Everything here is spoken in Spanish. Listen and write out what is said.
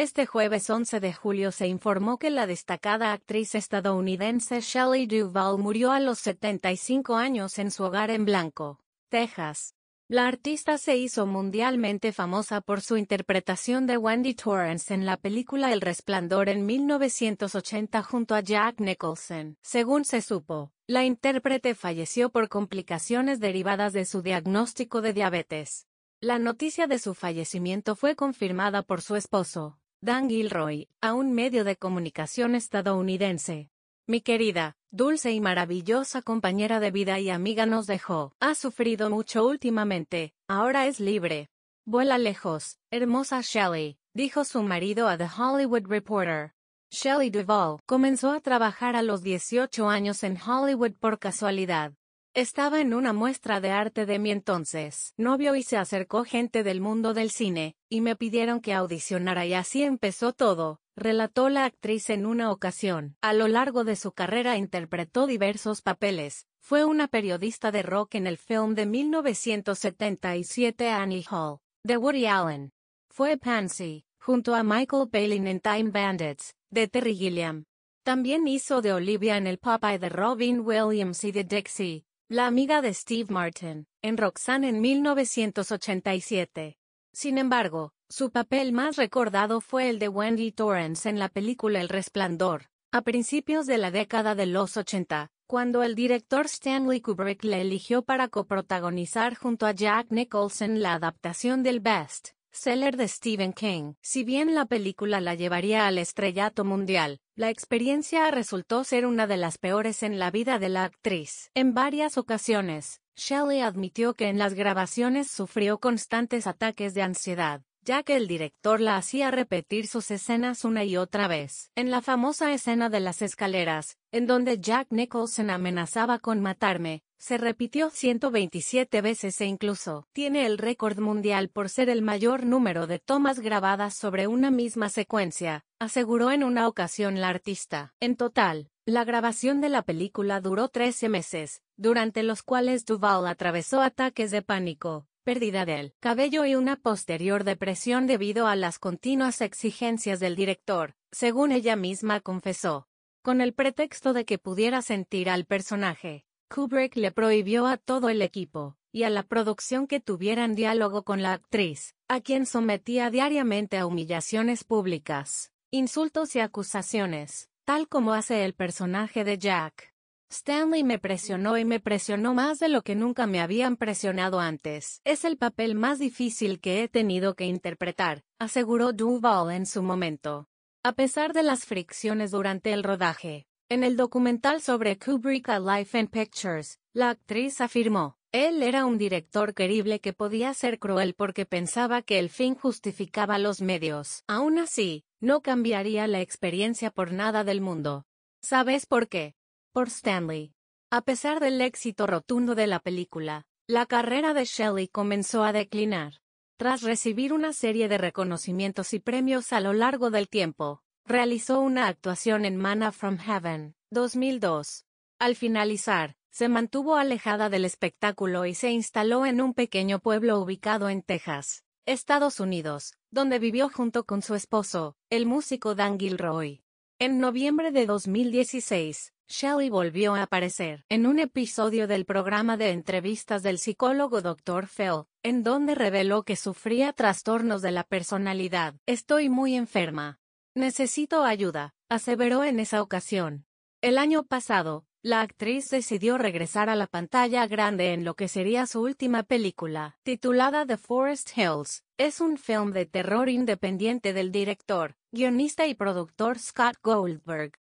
Este jueves 11 de julio se informó que la destacada actriz estadounidense Shelley Duvall murió a los 75 años en su hogar en Blanco, Texas. La artista se hizo mundialmente famosa por su interpretación de Wendy Torrance en la película El Resplandor en 1980 junto a Jack Nicholson. Según se supo, la intérprete falleció por complicaciones derivadas de su diagnóstico de diabetes. La noticia de su fallecimiento fue confirmada por su esposo, Dan Gilroy, a un medio de comunicación estadounidense. Mi querida, dulce y maravillosa compañera de vida y amiga nos dejó. Ha sufrido mucho últimamente, ahora es libre. Vuela lejos, hermosa Shelley, dijo su marido a The Hollywood Reporter. Shelley Duvall comenzó a trabajar a los 18 años en Hollywood por casualidad. Estaba en una muestra de arte de mi entonces novio y se acercó gente del mundo del cine, y me pidieron que audicionara y así empezó todo, relató la actriz en una ocasión. A lo largo de su carrera interpretó diversos papeles. Fue una periodista de rock en el film de 1977 Annie Hall, de Woody Allen. Fue Pansy, junto a Michael Palin en Time Bandits, de Terry Gilliam. También hizo de Olivia en el Popeye de Robin Williams y de Dixie, la amiga de Steve Martin, en Roxanne en 1987. Sin embargo, su papel más recordado fue el de Wendy Torrance en la película El Resplandor, a principios de la década de los 80, cuando el director Stanley Kubrick le eligió para coprotagonizar junto a Jack Nicholson la adaptación del Best Seller de Stephen King. Si bien la película la llevaría al estrellato mundial, la experiencia resultó ser una de las peores en la vida de la actriz. En varias ocasiones, Shelley admitió que en las grabaciones sufrió constantes ataques de ansiedad ya que el director la hacía repetir sus escenas una y otra vez. En la famosa escena de las escaleras, en donde Jack Nicholson amenazaba con matarme, se repitió 127 veces e incluso tiene el récord mundial por ser el mayor número de tomas grabadas sobre una misma secuencia, aseguró en una ocasión la artista. En total, la grabación de la película duró 13 meses, durante los cuales Duval atravesó ataques de pánico, pérdida del cabello y una posterior depresión debido a las continuas exigencias del director, según ella misma confesó. Con el pretexto de que pudiera sentir al personaje, Kubrick le prohibió a todo el equipo y a la producción que tuvieran diálogo con la actriz, a quien sometía diariamente a humillaciones públicas, insultos y acusaciones, tal como hace el personaje de Jack. Stanley me presionó y me presionó más de lo que nunca me habían presionado antes. Es el papel más difícil que he tenido que interpretar, aseguró Duval en su momento. A pesar de las fricciones durante el rodaje, en el documental sobre Kubrick A Life and Pictures, la actriz afirmó, él era un director querible que podía ser cruel porque pensaba que el fin justificaba los medios. Aún así, no cambiaría la experiencia por nada del mundo. ¿Sabes por qué? Por Stanley. A pesar del éxito rotundo de la película, la carrera de Shelley comenzó a declinar. Tras recibir una serie de reconocimientos y premios a lo largo del tiempo, Realizó una actuación en Mana from Heaven, 2002. Al finalizar, se mantuvo alejada del espectáculo y se instaló en un pequeño pueblo ubicado en Texas, Estados Unidos, donde vivió junto con su esposo, el músico Dan Gilroy. En noviembre de 2016, Shelley volvió a aparecer en un episodio del programa de entrevistas del psicólogo Dr. Fell, en donde reveló que sufría trastornos de la personalidad. Estoy muy enferma, Necesito ayuda, aseveró en esa ocasión. El año pasado, la actriz decidió regresar a la pantalla grande en lo que sería su última película, titulada The Forest Hills. Es un film de terror independiente del director, guionista y productor Scott Goldberg,